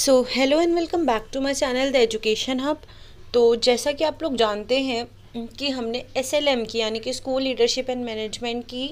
so hello and welcome back to my channel the education hub तो जैसा कि आप लोग जानते हैं कि हमने एस एल एम की यानी कि स्कूल लीडरशिप एंड मैनेजमेंट की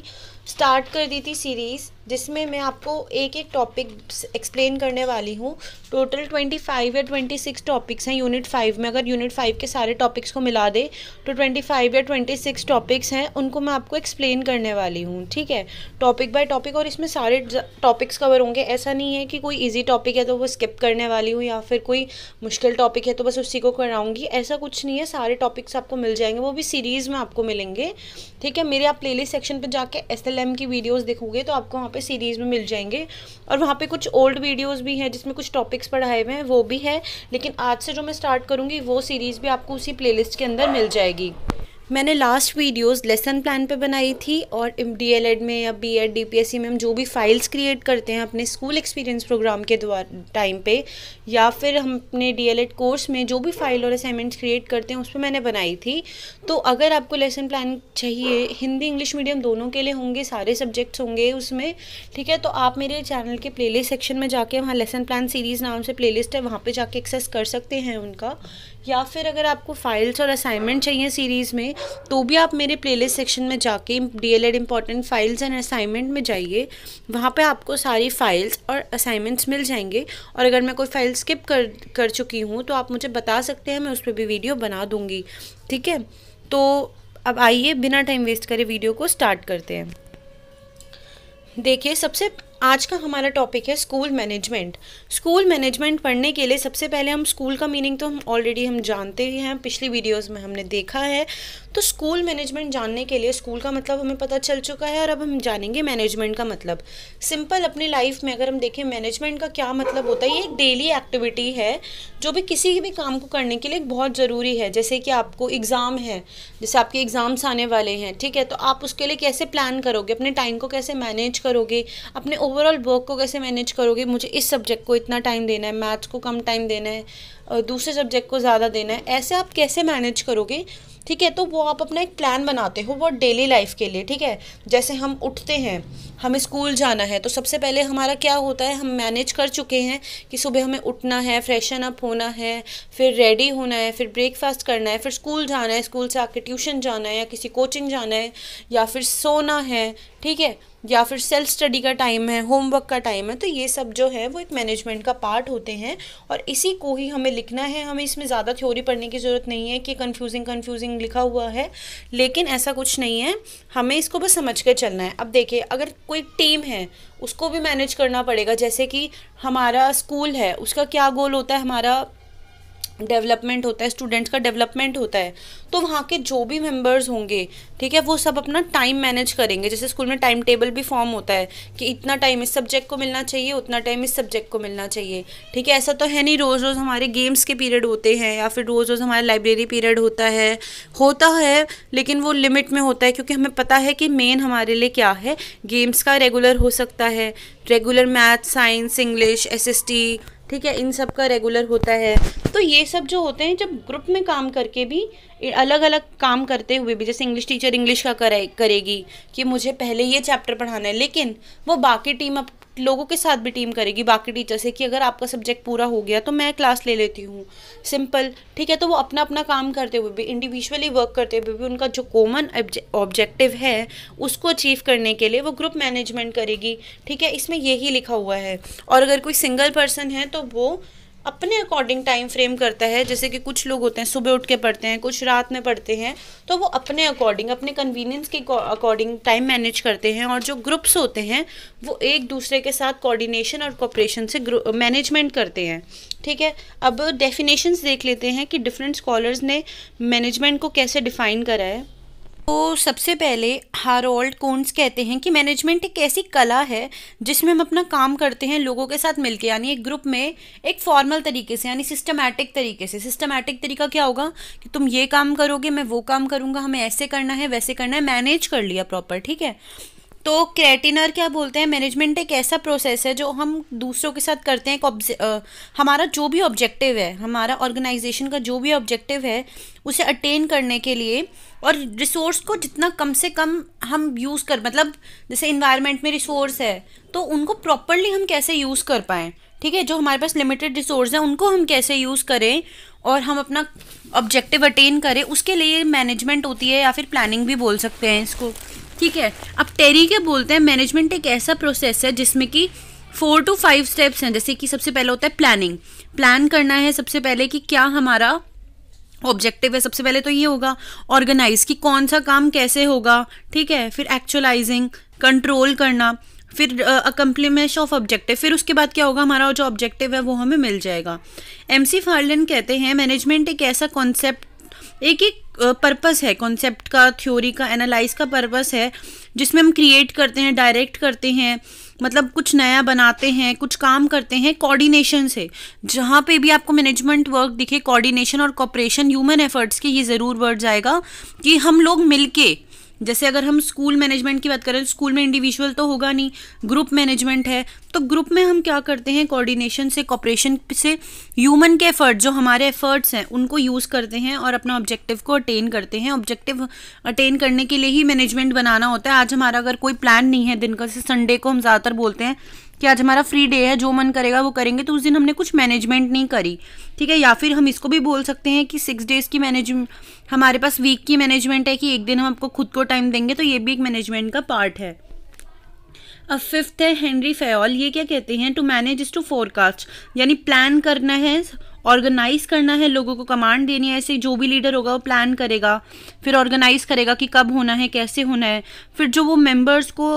स्टार्ट कर दी थी सीरीज़ जिसमें मैं आपको एक एक टॉपिक एक्सप्लेन करने वाली हूँ टोटल ट्वेंटी फाइव या ट्वेंटी सिक्स टॉपिक्स हैं यूनिट फाइव में अगर यूनिट फाइव के सारे टॉपिक्स को मिला दे तो ट्वेंटी फाइव या ट्वेंटी सिक्स टॉपिक्स हैं उनको मैं आपको एक्सप्लेन करने वाली हूँ ठीक है टॉपिक बाय टॉपिक और इसमें सारे टॉपिक्स कवर होंगे ऐसा नहीं है कि कोई ईजी टॉपिक है तो वो स्किप करने वाली हूँ या फिर कोई मुश्किल टॉपिक है तो बस उसी को कराऊंगी ऐसा कुछ नहीं है सारे टॉपिक्स आपको मिल जाएंगे वो भी सीरीज़ में आपको मिलेंगे ठीक है मेरे आप प्ले सेक्शन पर जाके ऐसे एम की वीडियोस देखोगे तो आपको वहाँ पे सीरीज़ में मिल जाएंगे और वहाँ पे कुछ ओल्ड वीडियोस भी हैं जिसमें कुछ टॉपिक्स पढ़ाए हुए हैं वो भी है लेकिन आज से जो मैं स्टार्ट करूँगी वो सीरीज़ भी आपको उसी प्लेलिस्ट के अंदर मिल जाएगी मैंने लास्ट वीडियोस लेसन प्लान पे बनाई थी और डी एल एड में या B Ed D P S C में हम जो भी फाइल्स क्रिएट करते हैं अपने स्कूल एक्सपीरियंस प्रोग्राम के द्वारा टाइम पे या फिर हम अपने डी एल एड कोर्स में जो भी फाइल और असाइनमेंट्स क्रिएट करते हैं उस पर मैंने बनाई थी तो अगर आपको लेसन प्लान चाहिए हिंदी इंग्लिश मीडियम दोनों के लिए होंगे सारे सब्जेक्ट्स होंगे उसमें ठीक है तो आप मेरे चैनल के प्ले सेक्शन में जाके वहाँ लेसन प्लान सीरीज़ नाम से प्ले है वहाँ पर जाके एक्सेस कर सकते हैं उनका या फिर अगर आपको फाइल्स और असाइनमेंट चाहिए सीरीज़ में तो भी आप मेरे प्लेलिस्ट सेक्शन में जाके D El Ed important files and assignment में जाइए वहाँ पे आपको सारी फाइल्स और असाइनमेंट्स मिल जाएंगे और अगर मैं कोई फाइल स्किप कर कर चुकी हूँ तो आप मुझे बता सकते हैं मैं उस पर भी वीडियो बना दूँगी ठीक है तो अब आइए बिना टाइम वेस्ट करे वीडियो को स्टार्ट करते हैं देखिए सबसे आज का हमारा टॉपिक है स्कूल मैनेजमेंट स्कूल मैनेजमेंट पढ़ने के लिए सबसे पहले हम स्कूल का मीनिंग तो हम ऑलरेडी हम जानते ही हैं पिछली वीडियोस में हमने देखा है तो स्कूल मैनेजमेंट जानने के लिए स्कूल का मतलब हमें पता चल चुका है और अब हम जानेंगे मैनेजमेंट का मतलब सिंपल अपने लाइफ में अगर हम देखें मैनेजमेंट का क्या मतलब होता है ये एक डेली एक्टिविटी है जो भी किसी भी काम को करने के लिए बहुत ज़रूरी है जैसे कि आपको एग्ज़ाम है जैसे आपके एग्ज़ाम्स आने वाले हैं ठीक है तो आप उसके लिए कैसे प्लान करोगे अपने टाइम को कैसे मैनेज करोगे अपने ओवरऑल वर्क को कैसे मैनेज करोगे मुझे इस सब्जेक्ट को इतना टाइम देना है मैथ्स को कम टाइम देना है दूसरे सब्जेक्ट को ज़्यादा देना है ऐसे आप कैसे मैनेज करोगे ठीक है तो वो आप अपना एक प्लान बनाते हो वो डेली लाइफ के लिए ठीक है जैसे हम उठते हैं हमें स्कूल जाना है तो सबसे पहले हमारा क्या होता है हम मैनेज कर चुके हैं कि सुबह हमें उठना है फ्रेशन अप होना है फिर रेडी होना है फिर ब्रेकफास्ट करना है फिर स्कूल जाना है स्कूल से आके ट्यूशन जाना है या किसी कोचिंग जाना है या फिर सोना है ठीक है या फिर सेल्फ स्टडी का टाइम है होमवर्क का टाइम है तो ये सब जो है वो एक मैनेजमेंट का पार्ट होते हैं और इसी को ही हमें लिखना है हमें इसमें ज़्यादा थ्योरी पढ़ने की ज़रूरत नहीं है कि कन्फ्यूजिंग कन्फ्यूजिंग लिखा हुआ है लेकिन ऐसा कुछ नहीं है हमें इसको बस समझ कर चलना है अब देखिए अगर कोई टीम है उसको भी मैनेज करना पड़ेगा जैसे कि हमारा स्कूल है उसका क्या गोल होता है हमारा डेवलपमेंट होता है स्टूडेंट्स का डेवलपमेंट होता है तो वहाँ के जो भी मेंबर्स होंगे ठीक है वो सब अपना टाइम मैनेज करेंगे जैसे स्कूल में टाइम टेबल भी फॉर्म होता है कि इतना टाइम इस सब्जेक्ट को मिलना चाहिए उतना टाइम इस सब्जेक्ट को मिलना चाहिए ठीक है ऐसा तो है नहीं रोज़ रोज़ हमारे गेम्स के पीरियड होते हैं या फिर रोज़ रोज़ हमारा लाइब्रेरी पीरियड होता है होता है लेकिन वो लिमिट में होता है क्योंकि हमें पता है कि मेन हमारे लिए क्या है गेम्स का रेगुलर हो सकता है regular math science English S ठीक है इन सब का रेगुलर होता है तो ये सब जो होते हैं जब ग्रुप में काम करके भी अलग अलग काम करते हुए भी जैसे इंग्लिश टीचर इंग्लिश का करे करेगी कि मुझे पहले ये चैप्टर पढ़ाना है लेकिन वो बाकी टीम अप लोगों के साथ भी टीम करेगी बाकी टीचर से कि अगर आपका सब्जेक्ट पूरा हो गया तो मैं क्लास ले लेती हूँ सिंपल ठीक है तो वो अपना अपना काम करते हुए भी इंडिविजुअली वर्क करते हुए भी उनका जो कॉमन ऑब्जेक्टिव है उसको अचीव करने के लिए वो ग्रुप मैनेजमेंट करेगी ठीक है इसमें यही लिखा हुआ है और अगर कोई सिंगल पर्सन है तो वो अपने अकॉर्डिंग टाइम फ्रेम करता है जैसे कि कुछ लोग होते हैं सुबह उठ के पढ़ते हैं कुछ रात में पढ़ते हैं तो वो अपने अकॉर्डिंग अपने कन्वीनियंस के अकॉर्डिंग टाइम मैनेज करते हैं और जो ग्रुप्स होते हैं वो एक दूसरे के साथ कोऑर्डिनेशन और कॉपरेशन से मैनेजमेंट करते हैं ठीक है अब डेफिनेशंस देख लेते हैं कि डिफरेंट स्कॉलर्स ने मैनेजमेंट को कैसे डिफाइन करा है तो सबसे पहले हारोल्ड कोन्स कहते हैं कि मैनेजमेंट एक ऐसी कला है जिसमें हम अपना काम करते हैं लोगों के साथ मिलकर यानी एक ग्रुप में एक फॉर्मल तरीके से यानी सिस्टमैटिक तरीके से सिस्टमैटिक तरीका क्या होगा कि तुम ये काम करोगे मैं वो काम करूँगा हमें ऐसे करना है वैसे करना है मैनेज कर लिया प्रॉपर ठीक है तो क्रेटिनर क्या बोलते हैं मैनेजमेंट एक ऐसा प्रोसेस है जो हम दूसरों के साथ करते हैं एक आ, हमारा जो भी ऑब्जेक्टिव है हमारा ऑर्गेनाइजेशन का जो भी ऑब्जेक्टिव है उसे अटेन करने के लिए और रिसोर्स को जितना कम से कम हम यूज़ कर मतलब जैसे इन्वायरमेंट में रिसोर्स है तो उनको प्रॉपरली हम कैसे यूज़ कर पाएँ ठीक है जो हमारे पास लिमिटेड रिसोर्स हैं उनको हम कैसे यूज़ करें और हम अपना ऑब्जेक्टिव अटेन करें उसके लिए मैनेजमेंट होती है या फिर प्लानिंग भी बोल सकते हैं इसको ठीक है अब टेरी के बोलते हैं मैनेजमेंट एक ऐसा प्रोसेस है जिसमें कि फोर टू फाइव स्टेप्स हैं जैसे कि सबसे पहले होता है प्लानिंग प्लान करना है सबसे पहले कि क्या हमारा ऑब्जेक्टिव है सबसे पहले तो ये होगा ऑर्गेनाइज कि कौन सा काम कैसे होगा ठीक है फिर एक्चुअलाइजिंग कंट्रोल करना फिर अकम्प्लीमेश ऑफ ऑब्जेक्टिव फिर उसके बाद क्या होगा हमारा जो ऑब्जेक्टिव है वो हमें मिल जाएगा एम सी फार्लिन कहते हैं मैनेजमेंट एक ऐसा कॉन्सेप्ट एक एक पर्पस है कॉन्सेप्ट का थ्योरी का एनालाइज का पर्पस है जिसमें हम क्रिएट करते हैं डायरेक्ट करते हैं मतलब कुछ नया बनाते हैं कुछ काम करते हैं कोऑर्डिनेशन से जहाँ पे भी आपको मैनेजमेंट वर्क दिखे कोऑर्डिनेशन और कॉपरेशन ह्यूमन एफर्ट्स के ये ज़रूर वर्ड जाएगा कि हम लोग मिल जैसे अगर हम स्कूल मैनेजमेंट की बात करें स्कूल में इंडिविजुअल तो होगा नहीं ग्रुप मैनेजमेंट है तो ग्रुप में हम क्या करते हैं कोऑर्डिनेशन से कॉपरेशन से ह्यूमन के एफर्ट जो हमारे एफर्ट्स हैं उनको यूज़ करते हैं और अपना ऑब्जेक्टिव को अटेन करते हैं ऑब्जेक्टिव अटेन करने के लिए ही मैनेजमेंट बनाना होता है आज हमारा अगर कोई प्लान नहीं है दिन का से संडे को हम ज़्यादातर बोलते हैं कि आज हमारा फ्री डे है जो मन करेगा वो करेंगे तो उस दिन हमने कुछ मैनेजमेंट नहीं करी ठीक है या फिर हम इसको भी बोल सकते हैं कि सिक्स डेज़ की मैनेज हमारे पास वीक की मैनेजमेंट है कि एक दिन हम आपको खुद को टाइम देंगे तो ये भी एक मैनेजमेंट का पार्ट है अब फिफ्थ है हेनरी फेयल ये क्या कहते हैं to manage is to forecast यानी प्लान करना है ऑर्गेनाइज करना है लोगों को कमांड देनी है ऐसे जो भी लीडर होगा वो प्लान करेगा फिर ऑर्गेनाइज करेगा कि कब होना है कैसे होना है फिर जो वो मेंबर्स को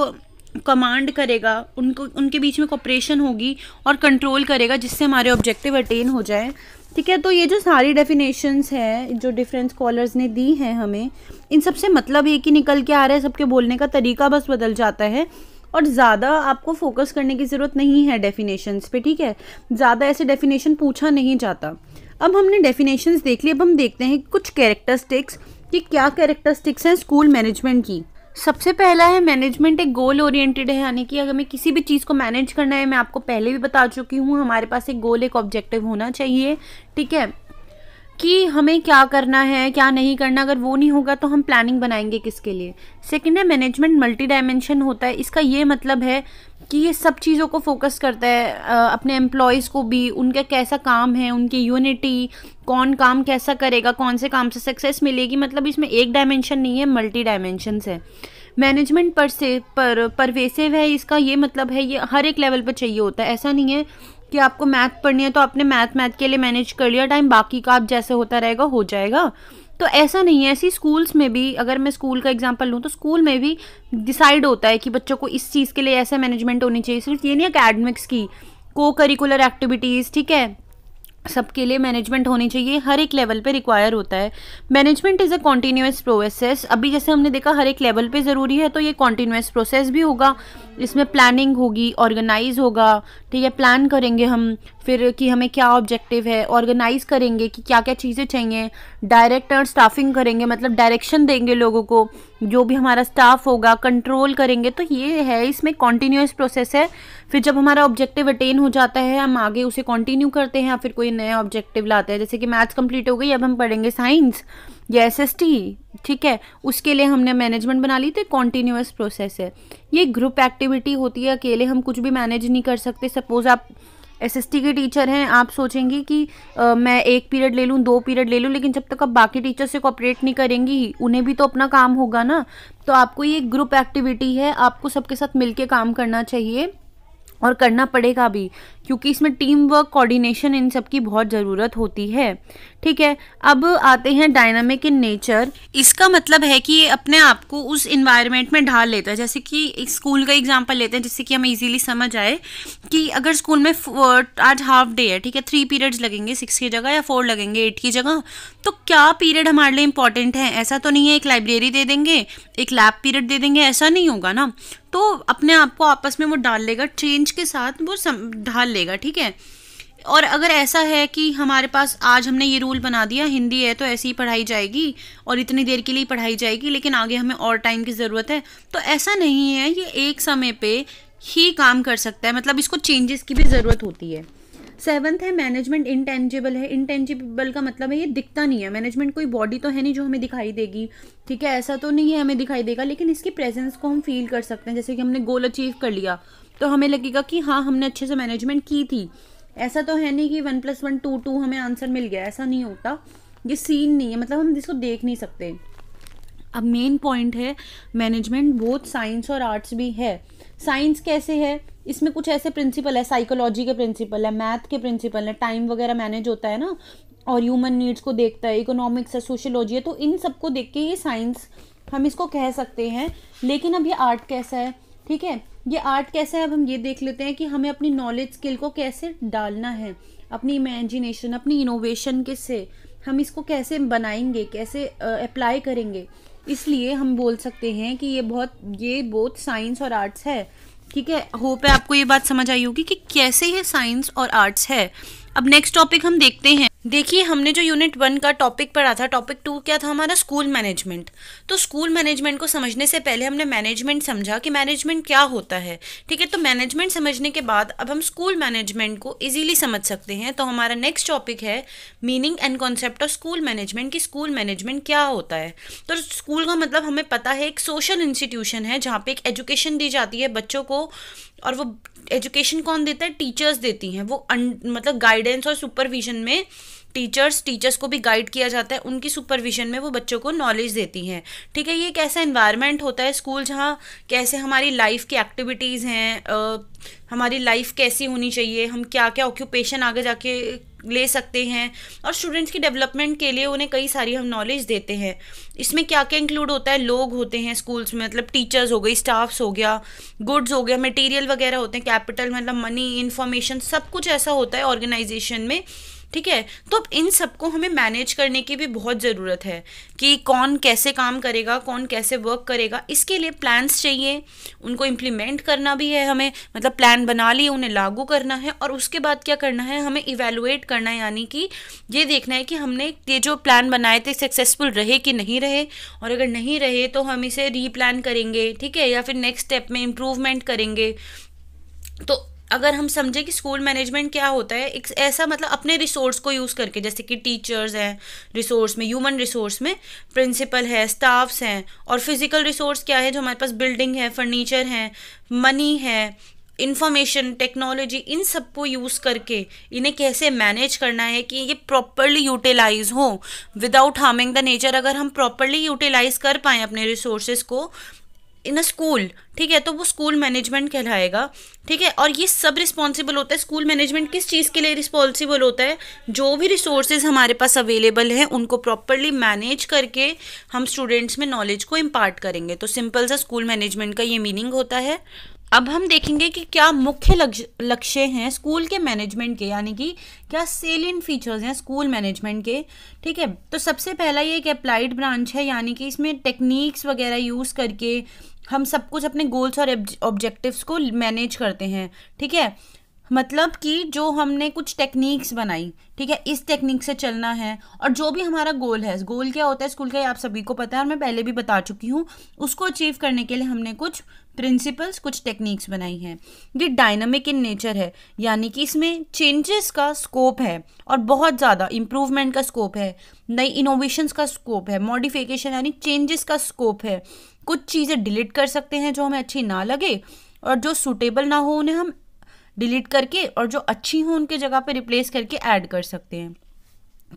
कमांड करेगा उनको उनके बीच में कॉपरेशन होगी और कंट्रोल करेगा जिससे हमारे ऑब्जेक्टिव अटेन हो जाए ठीक है तो ये जो सारी डेफिनेशंस हैं जो डिफरेंट स्कॉलर्स ने दी हैं हमें इन सब से मतलब एक ही निकल के आ रहा है सबके बोलने का तरीका बस बदल जाता है और ज़्यादा आपको फोकस करने की ज़रूरत नहीं है डेफिनेशंस पे ठीक है ज़्यादा ऐसे डेफिनेशन पूछा नहीं जाता अब हमने डेफिनेशंस देख ली अब हम देखते हैं कुछ कैरेक्टरस्टिक्स कि क्या कैरेक्टरस्टिक्स हैं स्कूल मैनेजमेंट की सबसे पहला है मैनेजमेंट एक गोल ओरिएंटेड है यानी कि अगर मैं किसी भी चीज़ को मैनेज करना है मैं आपको पहले भी बता चुकी हूँ हमारे पास एक गोल एक ऑब्जेक्टिव होना चाहिए ठीक है कि हमें क्या करना है क्या नहीं करना अगर वो नहीं होगा तो हम प्लानिंग बनाएंगे किसके लिए सेकेंड है मैनेजमेंट मल्टी डायमेंशन होता है इसका ये मतलब है कि ये सब चीज़ों को फोकस करता है अपने एम्प्लॉयज़ को भी उनका कैसा काम है उनकी यूनिटी कौन काम कैसा करेगा कौन से काम से सक्सेस मिलेगी मतलब इसमें एक डायमेंशन नहीं है मल्टी डायमेंशन है मैनेजमेंट पर से पर परवेसिव है इसका ये मतलब है ये हर एक लेवल पर चाहिए होता है ऐसा नहीं है कि आपको मैथ पढ़नी है तो आपने मैथ मैथ के लिए मैनेज कर लिया टाइम बाकी का आप जैसे होता रहेगा हो जाएगा तो ऐसा नहीं है ऐसी स्कूल्स में भी अगर मैं स्कूल का एग्जांपल लूँ तो स्कूल में भी डिसाइड होता है कि बच्चों को इस चीज़ के लिए ऐसा मैनेजमेंट होनी चाहिए सिर्फ ये नहीं अकेडमिक्स की को करिकुलर एक्टिविटीज़ ठीक है सबके लिए मैनेजमेंट होनी चाहिए हर एक लेवल पे रिक्वायर होता है management is a continuous process अभी जैसे हमने देखा हर एक लेवल पे ज़रूरी है तो ये कॉन्टीन्यूस प्रोसेस भी होगा इसमें प्लानिंग होगी ऑर्गेनाइज होगा ठीक है प्लान करेंगे हम फिर कि हमें क्या ऑब्जेक्टिव है ऑर्गेनाइज करेंगे कि क्या क्या चीज़ें चाहिए डायरेक्टर स्टाफिंग करेंगे मतलब डायरेक्शन देंगे लोगों को जो भी हमारा स्टाफ होगा कंट्रोल करेंगे तो ये है इसमें कॉन्टीन्यूस प्रोसेस है फिर जब हमारा ऑब्जेक्टिव अटेन हो जाता है हम आगे उसे कंटिन्यू करते हैं या फिर कोई नया ऑब्जेक्टिव लाते हैं जैसे कि मैथ्स कंप्लीट हो गई अब हम पढ़ेंगे साइंस या एस एस टी ठीक है उसके लिए हमने मैनेजमेंट बना ली तो कॉन्टीन्यूस प्रोसेस है ये ग्रुप एक्टिविटी होती है अकेले हम कुछ भी मैनेज नहीं कर सकते सपोज़ आप एस एस टी के टीचर हैं आप सोचेंगे कि आ, मैं एक पीरियड ले लूँ दो पीरियड ले लूँ लेकिन जब तक आप बाकी टीचर से कॉपरेट नहीं करेंगी उन्हें भी तो अपना काम होगा ना तो आपको ये ग्रुप एक्टिविटी है आपको सबके साथ मिलके काम करना चाहिए और करना पड़ेगा भी क्योंकि इसमें टीम वर्क कोऑर्डिनेशन इन सब की बहुत ज़रूरत होती है ठीक है अब आते हैं डायनामिक इन नेचर इसका मतलब है कि ये अपने आप को उस इन्वायरमेंट में ढाल लेता है जैसे कि एक स्कूल का एग्जांपल लेते हैं जिससे कि हमें इजीली समझ आए कि अगर स्कूल में आज हाफ डे है ठीक है थ्री पीरियड्स लगेंगे सिक्स की जगह या फोर लगेंगे एट की जगह तो क्या पीरियड हमारे लिए इंपॉर्टेंट है ऐसा तो नहीं है एक लाइब्रेरी दे देंगे एक लैब पीरियड दे देंगे ऐसा नहीं होगा ना तो अपने आप को आपस में वो डाल लेगा चेंज के साथ वो ढाल लेगा ठीक है और अगर ऐसा है कि हमारे पास आज हमने ये रूल बना दिया हिंदी है तो ऐसे ही पढ़ाई जाएगी और इतनी देर के लिए पढ़ाई जाएगी लेकिन आगे हमें और टाइम की ज़रूरत है तो ऐसा नहीं है ये एक समय पे ही काम कर सकता है मतलब इसको चेंजेस की भी ज़रूरत होती है सेवन्थ है मैनेजमेंट इनटेंजिबल है इनटेंजिबल का मतलब है ये दिखता नहीं है मैनेजमेंट कोई बॉडी तो है नहीं जो हमें दिखाई देगी ठीक है ऐसा तो नहीं है हमें दिखाई देगा लेकिन इसकी प्रेजेंस को हम फील कर सकते हैं जैसे कि हमने गोल अचीव कर लिया तो हमें लगेगा कि हाँ हमने अच्छे से मैनेजमेंट की थी ऐसा तो है नहीं कि one plus one two two हमें आंसर मिल गया ऐसा नहीं होता ये सीन नहीं है मतलब हम इसको देख नहीं सकते अब मेन पॉइंट है मैनेजमेंट बहुत साइंस और आर्ट्स भी है साइंस कैसे है इसमें कुछ ऐसे प्रिंसिपल है साइकोलॉजी के प्रिंसिपल है मैथ के प्रिंसिपल है टाइम वगैरह मैनेज होता है ना और ह्यूमन नीड्स को देखता है इकोनॉमिक्स है सोशोलॉजी है तो इन सबको देख के ये साइंस हम इसको कह सकते हैं लेकिन अब ये आर्ट कैसा है ठीक है ये आर्ट कैसा है अब हम ये देख लेते हैं कि हमें अपनी नॉलेज स्किल को कैसे डालना है अपनी इमेजिनेशन अपनी इनोवेशन के से हम इसको कैसे बनाएंगे कैसे अप्लाई करेंगे इसलिए हम बोल सकते हैं कि ये बहुत ये बहुत साइंस और आर्ट्स है ठीक है होप है आपको ये बात समझ आई होगी कि कैसे ये साइंस और आर्ट्स है अब नेक्स्ट टॉपिक हम देखते हैं देखिए हमने जो यूनिट वन का टॉपिक पढ़ा था टॉपिक टू क्या था हमारा स्कूल मैनेजमेंट तो स्कूल मैनेजमेंट को समझने से पहले हमने मैनेजमेंट समझा कि मैनेजमेंट क्या होता है ठीक है तो मैनेजमेंट समझने के बाद अब हम स्कूल मैनेजमेंट को इजीली समझ सकते हैं तो हमारा नेक्स्ट टॉपिक है meaning and concept of school management कि स्कूल मैनेजमेंट क्या होता है तो स्कूल का मतलब हमें पता है एक सोशल इंस्टीट्यूशन है जहाँ पर एक एजुकेशन दी जाती है बच्चों को और वो एजुकेशन कौन देता है टीचर्स देती हैं वो अन, मतलब गाइडेंस और सुपरविजन में टीचर्स टीचर्स को भी गाइड किया जाता है उनकी सुपरविजन में वो बच्चों को नॉलेज देती हैं ठीक है ये एक ऐसा इन्वायरमेंट होता है स्कूल जहाँ कैसे हमारी लाइफ की एक्टिविटीज़ हैं हमारी लाइफ कैसी होनी चाहिए हम क्या क्या ऑक्यूपेशन आगे जाके ले सकते हैं और स्टूडेंट्स की डेवलपमेंट के लिए उन्हें कई सारी हम नॉलेज देते हैं इसमें क्या क्या इंक्लूड होता है लोग होते हैं स्कूल्स में मतलब टीचर्स हो गई स्टाफ्स हो गया गुड्स हो गया मटेरियल वगैरह होते हैं कैपिटल मतलब मनी इन्फॉर्मेशन सब कुछ ऐसा होता है ऑर्गेनाइजेशन में ठीक है तो अब इन सबको हमें मैनेज करने की भी बहुत ज़रूरत है कि कौन कैसे काम करेगा कौन कैसे वर्क करेगा इसके लिए प्लान्स चाहिए उनको इम्प्लीमेंट करना भी है हमें मतलब प्लान बना लिए उन्हें लागू करना है और उसके बाद क्या करना है हमें इवेलुएट करना है यानी कि ये देखना है कि हमने ये जो प्लान बनाए थे सक्सेसफुल रहे कि नहीं रहे और अगर नहीं रहे तो हम इसे रीप्लान करेंगे ठीक है या फिर नेक्स्ट स्टेप में इम्प्रूवमेंट करेंगे तो अगर हम समझें कि स्कूल मैनेजमेंट क्या होता है एक ऐसा मतलब अपने रिसोर्स को यूज़ करके जैसे कि टीचर्स हैं रिसोर्स में ह्यूमन रिसोर्स में प्रिंसिपल है स्टाफ्स हैं और फिज़िकल रिसोर्स क्या है जो हमारे पास बिल्डिंग है फर्नीचर है मनी है इन्फॉर्मेशन टेक्नोलॉजी इन सब को यूज़ करके इन्हें कैसे मैनेज करना है कि ये प्रॉपरली यूटिलाइज हो विदाउट हार्मिंग द नेचर अगर हम प्रॉपरली यूटिलाइज कर पाएँ अपने रिसोर्सेज को इन अ स्कूल ठीक है तो वो स्कूल मैनेजमेंट कहलाएगा ठीक है और ये सब रिस्पॉन्सिबल होता है स्कूल मैनेजमेंट किस चीज़ के लिए रिस्पॉन्सिबल होता है जो भी रिसोर्सेज हमारे पास अवेलेबल हैं उनको प्रॉपरली मैनेज करके हम स्टूडेंट्स में नॉलेज को इम्पार्ट करेंगे तो सिंपल सा स्कूल मैनेजमेंट का ये मीनिंग होता है अब हम देखेंगे कि क्या मुख्य लक्ष्य हैं स्कूल के मैनेजमेंट के यानी कि क्या सेलिन फीचर्स हैं स्कूल मैनेजमेंट के ठीक है तो सबसे पहला ये एक अप्लाइड ब्रांच है यानी कि इसमें टेक्निक्स वगैरह यूज़ करके हम सब कुछ अपने गोल्स और ऑब्जेक्टिव्स को मैनेज करते हैं ठीक है मतलब कि जो हमने कुछ टेक्निक्स बनाई ठीक है इस टेक्निक से चलना है और जो भी हमारा गोल है गोल क्या होता है स्कूल का ये आप सभी को पता है और मैं पहले भी बता चुकी हूँ उसको अचीव करने के लिए हमने कुछ प्रिंसिपल्स कुछ टेक्निक्स बनाई हैं ये डायनामिक इन नेचर है यानी कि इसमें चेंजेस का स्कोप है और बहुत ज़्यादा इम्प्रूवमेंट का स्कोप है नई इनोवेशंस का स्कोप है मॉडिफिकेशन यानी चेंजेस का स्कोप है कुछ चीज़ें डिलीट कर सकते हैं जो हमें अच्छी ना लगे और जो सूटेबल ना हो उन्हें हम डिलीट करके और जो अच्छी हों उनके जगह पे रिप्लेस करके ऐड कर सकते हैं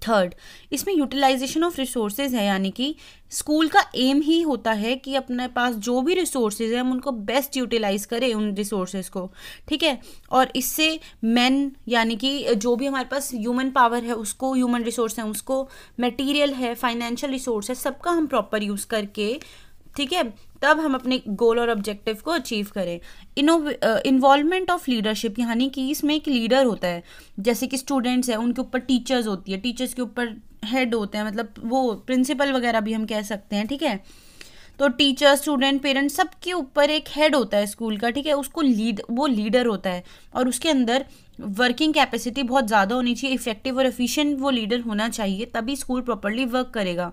थर्ड इसमें यूटिलाइजेशन ऑफ रिसोर्सेज है यानी कि स्कूल का एम ही होता है कि अपने पास जो भी रिसोर्सेज हैं हम उनको बेस्ट यूटिलाइज करें उन रिसोर्सेज को ठीक है और इससे मैन यानी कि जो भी हमारे पास ह्यूमन पावर है उसको ह्यूमन रिसोर्स है उसको मटेरियल है फाइनेंशियल रिसोर्स है सबका हम प्रॉपर यूज़ करके ठीक है तब हम अपने गोल और ऑब्जेक्टिव को अचीव करें इन्वॉल्वमेंट ऑफ लीडरशिप यानी कि इसमें एक लीडर होता है जैसे कि स्टूडेंट्स हैं उनके ऊपर टीचर्स होती है टीचर्स के ऊपर हेड होते हैं मतलब वो प्रिंसिपल वगैरह भी हम कह सकते हैं ठीक है तो टीचर स्टूडेंट पेरेंट्स सबके ऊपर एक हेड होता है स्कूल का ठीक है उसको लीड वो लीडर होता है और उसके अंदर वर्किंग कैपेसिटी बहुत ज़्यादा होनी चाहिए इफेक्टिव और एफिशिएंट वो लीडर होना चाहिए तभी स्कूल प्रॉपरली वर्क करेगा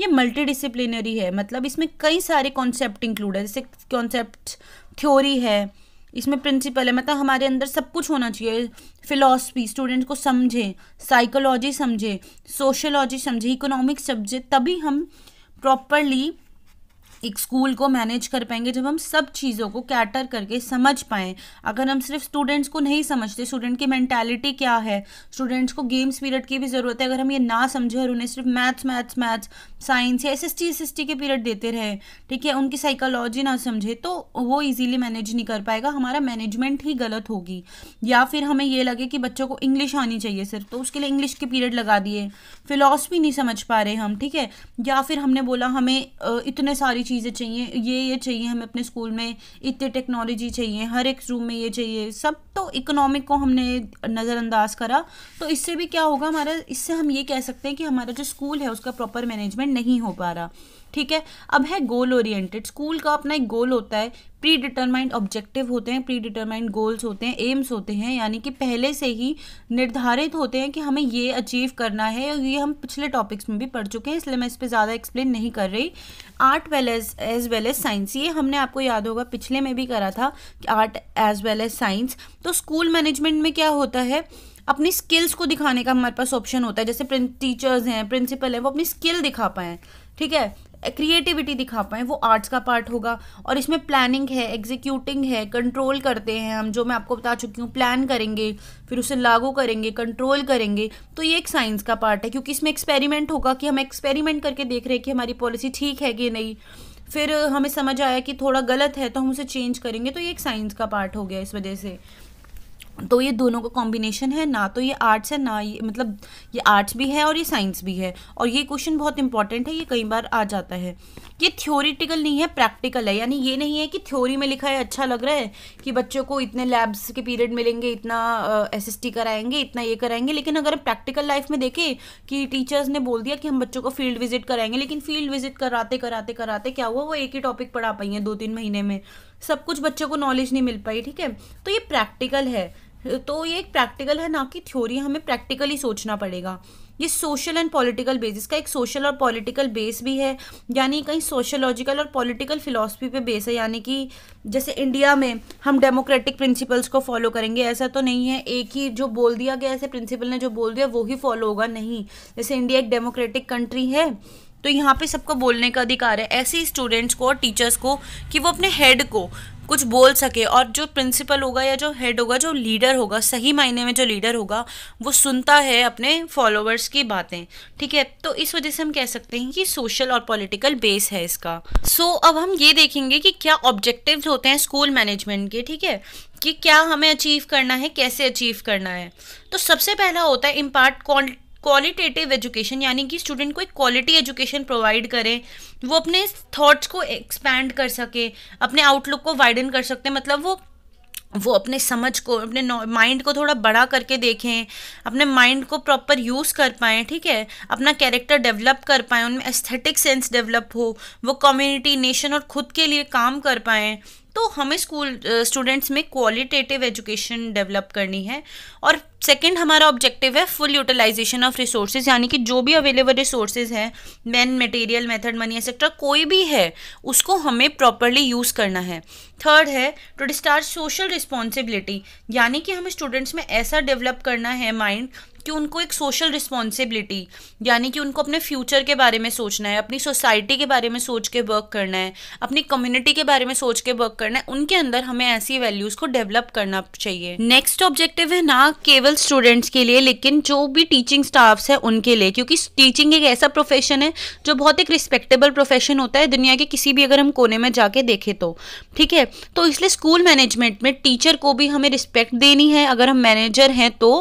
ये मल्टीडिसिप्लिनरी है मतलब इसमें कई सारे कॉन्सेप्ट इंक्लूड है जैसे कॉन्सेप्ट थ्योरी है इसमें प्रिंसिपल है मतलब हमारे अंदर सब कुछ होना चाहिए फिलॉसफी स्टूडेंट को समझें साइकोलॉजी समझें सोशोलॉजी समझें इकोनॉमिक्स समझें तभी हम प्रॉपरली एक स्कूल को मैनेज कर पाएंगे जब हम सब चीज़ों को कैटर करके समझ पाएँ अगर हम सिर्फ स्टूडेंट्स को नहीं समझते स्टूडेंट की मैंटेलिटी क्या है स्टूडेंट्स को गेम्स पीरियड की भी ज़रूरत है अगर हम ये ना समझें और उन्हें सिर्फ मैथ्स मैथ्स मैथ्स साइंस या S S T S S T के पीरियड देते रहे ठीक है उनकी साइकोलॉजी ना समझे तो वो ईजिली मैनेज नहीं कर पाएगा हमारा मैनेजमेंट ही गलत होगी या फिर हमें ये लगे कि बच्चों को इंग्लिश आनी चाहिए सिर्फ तो उसके लिए इंग्लिश के पीरियड लगा दिए फिलॉसफी नहीं समझ पा रहे हम ठीक है या फिर हमने बोला हमें इतने सारी चीज़ें चाहिए ये ये चाहिए हमें अपने स्कूल में इतने टेक्नोलॉजी चाहिए हर एक रूम में ये चाहिए सब तो इकोनॉमिक को हमने नज़रअंदाज करा तो इससे भी क्या होगा हमारा इससे हम ये कह सकते हैं कि हमारा जो स्कूल है उसका प्रॉपर मैनेजमेंट नहीं हो पा रहा ठीक है अब है गोल ओरिएंटेड स्कूल का अपना एक गोल होता है प्री डिटरमाइंड ऑब्जेक्टिव होते हैं प्री डिटरमाइंड गोल्स होते हैं एम्स होते हैं यानी कि पहले से ही निर्धारित होते हैं कि हमें ये अचीव करना है और ये हम पिछले टॉपिक्स में भी पढ़ चुके हैं इसलिए मैं इस पर ज़्यादा एक्सप्लेन नहीं कर रही art well as as well as science ये हमने आपको याद होगा पिछले में भी करा था कि art as well as science तो स्कूल मैनेजमेंट में क्या होता है अपनी स्किल्स को दिखाने का हमारे पास ऑप्शन होता है जैसे टीचर्स हैं प्रिंसिपल हैं वो अपनी स्किल दिखा पाएँ ठीक है क्रिएटिविटी दिखा पाएँ वो आर्ट्स का पार्ट होगा और इसमें प्लानिंग है एग्जीक्यूटिंग है कंट्रोल करते हैं हम जो मैं आपको बता चुकी हूँ प्लान करेंगे फिर उसे लागू करेंगे कंट्रोल करेंगे तो ये एक साइंस का पार्ट है क्योंकि इसमें एक्सपेरिमेंट होगा कि हम एक्सपेरिमेंट करके देख रहे हैं कि हमारी पॉलिसी ठीक है कि नहीं फिर हमें समझ आया कि थोड़ा गलत है तो हम उसे चेंज करेंगे तो ये एक साइंस का पार्ट हो गया इस वजह से तो ये दोनों का कॉम्बिनेशन है ना तो ये आर्ट्स है ना ये मतलब ये आर्ट्स भी है और ये साइंस भी है और ये क्वेश्चन बहुत इंपॉर्टेंट है ये कई बार आ जाता है ये थ्योरिटिकल नहीं है प्रैक्टिकल है यानी ये नहीं है कि थ्योरी में लिखा है अच्छा लग रहा है कि बच्चों को इतने लैब्स के पीरियड मिलेंगे इतना एस एस टी कराएंगे इतना ये कराएंगे लेकिन अगर प्रैक्टिकल लाइफ में देखें कि टीचर्स ने बोल दिया कि हम बच्चों को फील्ड विजिट कराएंगे लेकिन फील्ड विजिट कराते कराते कराते क्या हुआ वो एक ही टॉपिक पढ़ा पाई हैं दो तीन महीने में सब कुछ बच्चों को नॉलेज नहीं मिल पाई ठीक है तो ये प्रैक्टिकल है तो ये एक प्रैक्टिकल है ना कि थ्योरी हमें प्रैक्टिकली सोचना पड़ेगा ये सोशल एंड पॉलिटिकल बेस इसका एक सोशल और पॉलिटिकल बेस भी है यानी कहीं सोशोलॉजिकल और पॉलिटिकल फिलॉसफी पे बेस है यानी कि जैसे इंडिया में हम डेमोक्रेटिक प्रिंसिपल्स को फॉलो करेंगे ऐसा तो नहीं है एक ही जो बोल दिया गया ऐसे प्रिंसिपल ने जो बोल दिया वो ही फॉलो होगा नहीं जैसे इंडिया एक डेमोक्रेटिक कंट्री है तो यहाँ पे सबको बोलने का अधिकार है ऐसे ही स्टूडेंट्स को और टीचर्स को कि वो अपने हेड को कुछ बोल सके और जो प्रिंसिपल होगा या जो हेड होगा जो लीडर होगा सही मायने में जो लीडर होगा वो सुनता है अपने फॉलोअर्स की बातें ठीक है तो इस वजह से हम कह सकते हैं कि सोशल और पॉलिटिकल बेस है इसका सो so, अब हम ये देखेंगे कि क्या ऑब्जेक्टिव्स होते हैं स्कूल मैनेजमेंट के ठीक है कि क्या हमें अचीव करना है कैसे अचीव करना है तो सबसे पहला होता है इम्पार्ट क्वालिटेटिव एजुकेशन यानी कि स्टूडेंट को एक क्वालिटी एजुकेशन प्रोवाइड करें वो अपने थॉट्स को एक्सपैंड कर सके अपने आउटलुक को वाइडन कर सकते हैं मतलब वो वो अपने समझ को अपने माइंड को थोड़ा बड़ा करके देखें अपने माइंड को प्रॉपर यूज़ कर पाएँ ठीक है अपना कैरेक्टर डेवलप कर पाएँ उनमें एस्थेटिक सेंस डेवलप हो वो कम्युनिटी नेशन और खुद के लिए काम कर पाएँ तो हमें स्कूल स्टूडेंट्स में क्वालिटेटिव एजुकेशन डेवलप करनी है और सेकंड हमारा ऑब्जेक्टिव है फुल यूटिलाइजेशन ऑफ रिसोर्सेज यानी कि जो भी अवेलेबल रिसोर्सेज हैं man material method money etcetera कोई भी है उसको हमें प्रॉपरली यूज़ करना है थर्ड है टू डिस्टार्ट सोशल रिस्पॉन्सिबिलिटी यानी कि हमें स्टूडेंट्स में ऐसा डेवलप करना है माइंड कि उनको एक सोशल रिस्पॉन्सिबिलिटी यानी कि उनको अपने फ्यूचर के बारे में सोचना है अपनी सोसाइटी के बारे में सोच के वर्क करना है अपनी कम्युनिटी के बारे में सोच के वर्क करना है उनके अंदर हमें ऐसी वैल्यूज़ को डेवलप करना चाहिए नेक्स्ट ऑब्जेक्टिव है ना केवल स्टूडेंट्स के लिए लेकिन जो भी टीचिंग स्टाफ्स है उनके लिए क्योंकि टीचिंग एक ऐसा प्रोफेशन है जो बहुत एक रिस्पेक्टेबल प्रोफेशन होता है दुनिया के किसी भी अगर हम कोने में जाके देखें तो ठीक है तो इसलिए स्कूल मैनेजमेंट में टीचर को भी हमें रिस्पेक्ट देनी है अगर हम मैनेजर हैं तो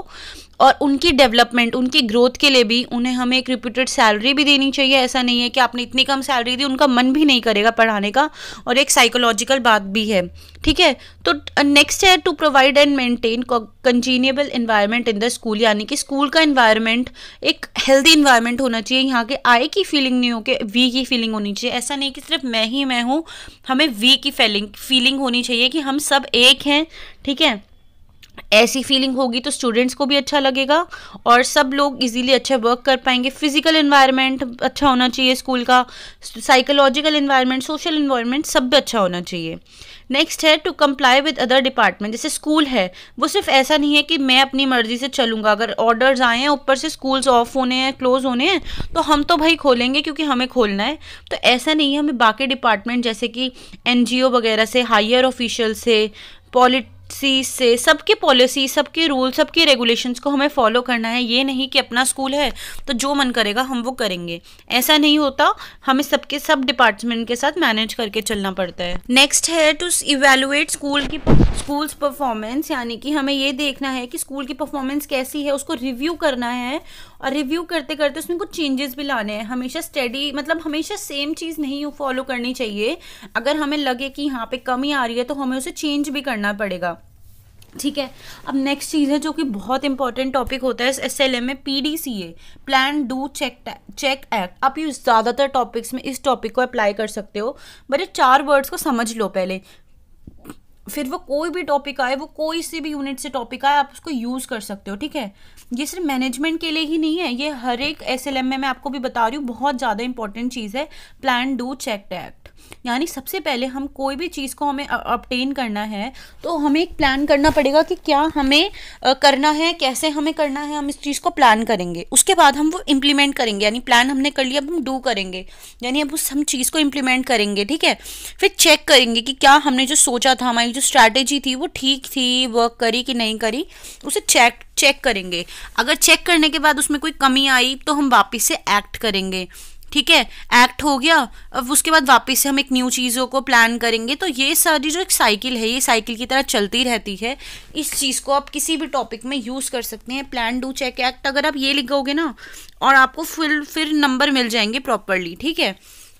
और उनकी डेवलपमेंट उनकी ग्रोथ के लिए भी उन्हें हमें एक रिप्यूटेड सैलरी भी देनी चाहिए ऐसा नहीं है कि आपने इतनी कम सैलरी दी उनका मन भी नहीं करेगा पढ़ाने का और एक साइकोलॉजिकल बात भी है ठीक है तो नेक्स्ट uh, है to provide and maintain congenial environment in the school यानी कि स्कूल का इन्वायरमेंट एक हेल्दी इन्वायरमेंट होना चाहिए यहाँ के आई की फीलिंग नहीं हो के वी की फीलिंग होनी चाहिए ऐसा नहीं कि सिर्फ मैं ही मैं हूँ हमें वी की फीलिंग फीलिंग होनी चाहिए कि हम सब एक हैं ठीक है ऐसी फीलिंग होगी तो स्टूडेंट्स को भी अच्छा लगेगा और सब लोग इजीली अच्छा वर्क कर पाएंगे फिजिकल इन्वायरमेंट अच्छा होना चाहिए स्कूल का साइकोलॉजिकल इन्वायरमेंट सोशल इन्वायरमेंट सब भी अच्छा होना चाहिए नेक्स्ट है to comply with other department जैसे स्कूल है वो सिर्फ ऐसा नहीं है कि मैं अपनी मर्जी से चलूँगा अगर ऑर्डर्स आए हैं ऊपर से स्कूल्स ऑफ होने हैं क्लोज होने हैं तो हम तो भाई खोलेंगे क्योंकि हमें खोलना है तो ऐसा नहीं है हमें बाकी डिपार्टमेंट जैसे कि एन वगैरह से हायर ऑफिशियल से पॉलिट पॉलिसी से सबके पॉलिसी सबके रूल सबके रेगुलेशंस को हमें फॉलो करना है ये नहीं कि अपना स्कूल है तो जो मन करेगा हम वो करेंगे ऐसा नहीं होता हमें सबके सब डिपार्टमेंट के साथ मैनेज करके चलना पड़ता है नेक्स्ट है टू इवेलुएट स्कूल की स्कूल्स परफॉर्मेंस यानी कि हमें ये देखना है कि स्कूल की परफॉर्मेंस कैसी है उसको रिव्यू करना है और रिव्यू करते करते उसमें कुछ चेंजेस भी लाने हैं हमेशा स्टडी मतलब हमेशा सेम चीज़ नहीं फॉलो करनी चाहिए अगर हमें लगे कि यहाँ पे कमी आ रही है तो हमें उसे चेंज भी करना पड़ेगा ठीक है अब नेक्स्ट चीज़ है जो कि बहुत इंपॉर्टेंट टॉपिक होता है एस एल एम में P D C A plan do check check act आप ये ज़्यादातर टॉपिक्स में इस टॉपिक को अप्लाई कर सकते हो बट ये चार वर्ड्स को समझ लो पहले फिर वो कोई भी टॉपिक आए वो कोई से भी यूनिट से टॉपिक आए आप उसको यूज़ कर सकते हो ठीक है ये सिर्फ मैनेजमेंट के लिए ही नहीं है ये हर एक एस में मैं आपको भी बता रही हूँ बहुत ज़्यादा इंपॉर्टेंट चीज़ है प्लान डू चेक टैग यानी सबसे पहले हम कोई भी चीज़ को हमें ऑप्टेन करना है तो हमें एक प्लान करना पड़ेगा कि क्या हमें करना है कैसे हमें करना है हम इस चीज़ को प्लान करेंगे उसके बाद हम वो इम्प्लीमेंट करेंगे यानी प्लान हमने कर लिया अब हम डू करेंगे यानी अब उस हम चीज़ को इम्प्लीमेंट करेंगे ठीक है फिर चेक करेंगे कि क्या हमने जो सोचा था हमारी जो स्ट्रैटेजी थी वो ठीक थी वर्क करी कि नहीं करी उसे चेक चेक करेंगे अगर चेक करने के बाद उसमें कोई कमी आई तो हम वापस से एक्ट करेंगे ठीक है एक्ट हो गया अब उसके बाद वापस से हम एक न्यू चीज़ों को प्लान करेंगे तो ये सारी जो एक साइकिल है ये साइकिल की तरह चलती रहती है इस चीज़ को आप किसी भी टॉपिक में यूज़ कर सकते हैं प्लान डू चेक एक्ट अगर आप ये लिखोगे ना और आपको फिर फिर नंबर मिल जाएंगे प्रॉपरली ठीक है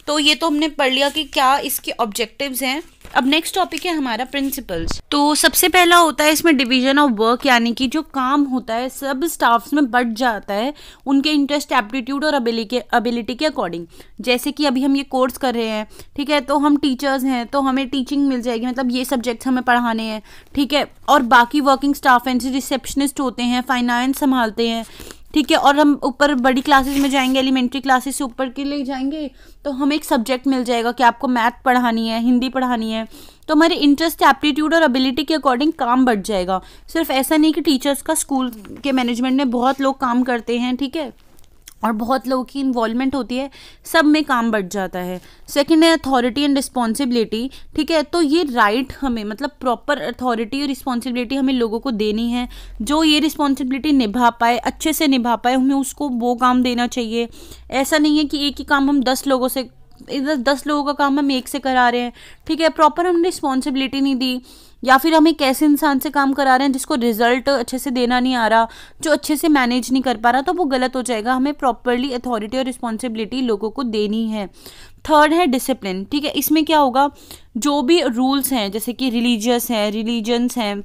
तो ये तो हमने पढ़ लिया कि क्या इसके ऑब्जेक्टिव्स हैं अब नेक्स्ट टॉपिक है हमारा प्रिंसिपल्स तो सबसे पहला होता है इसमें डिवीजन ऑफ वर्क यानी कि जो काम होता है सब स्टाफ्स में बढ़ जाता है उनके इंटरेस्ट एप्टीट्यूड और अबिलिटी के अकॉर्डिंग जैसे कि अभी हम ये कोर्स कर रहे हैं ठीक है तो हम टीचर्स हैं तो हमें टीचिंग मिल जाएगी मतलब ये सब्जेक्ट्स हमें पढ़ाने हैं ठीक है और बाकी वर्किंग स्टाफ हैं जैसे रिसेप्शनिस्ट होते हैं फाइनेंस संभालते हैं ठीक है और हम ऊपर बड़ी क्लासेस में जाएंगे एलिमेंट्री क्लासेस से ऊपर के लिए जाएंगे तो हमें एक सब्जेक्ट मिल जाएगा कि आपको मैथ पढ़ानी है हिंदी पढ़ानी है तो हमारे इंटरेस्ट एप्टीट्यूड और एबिलिटी के अकॉर्डिंग काम बढ़ जाएगा सिर्फ ऐसा नहीं कि टीचर्स का स्कूल के मैनेजमेंट में बहुत लोग काम करते हैं ठीक है और बहुत लोगों की इन्वॉल्वमेंट होती है सब में काम बढ़ जाता है सेकंड है अथॉरिटी एंड रिस्पॉन्सिबिलिटी ठीक है तो ये राइट right हमें मतलब प्रॉपर अथॉरिटी और रिस्पॉन्सिबिलिटी हमें लोगों को देनी है जो ये रिस्पॉन्सिबिलिटी निभा पाए अच्छे से निभा पाए हमें उसको वो काम देना चाहिए ऐसा नहीं है कि एक ही काम हम दस लोगों से इधर दस लोगों का काम हम एक से करा रहे हैं ठीक है प्रॉपर हमने रिस्पॉन्सिबिलिटी नहीं दी या फिर हम एक ऐसे इंसान से काम करा रहे हैं जिसको रिजल्ट अच्छे से देना नहीं आ रहा जो अच्छे से मैनेज नहीं कर पा रहा तो वो गलत हो जाएगा हमें प्रॉपरली अथॉरिटी और रिस्पॉन्सिबिलिटी लोगों को देनी है थर्ड है डिसिप्लिन ठीक है इसमें क्या होगा जो भी रूल्स हैं जैसे कि रिलीजियस हैं रिलीजन्स हैं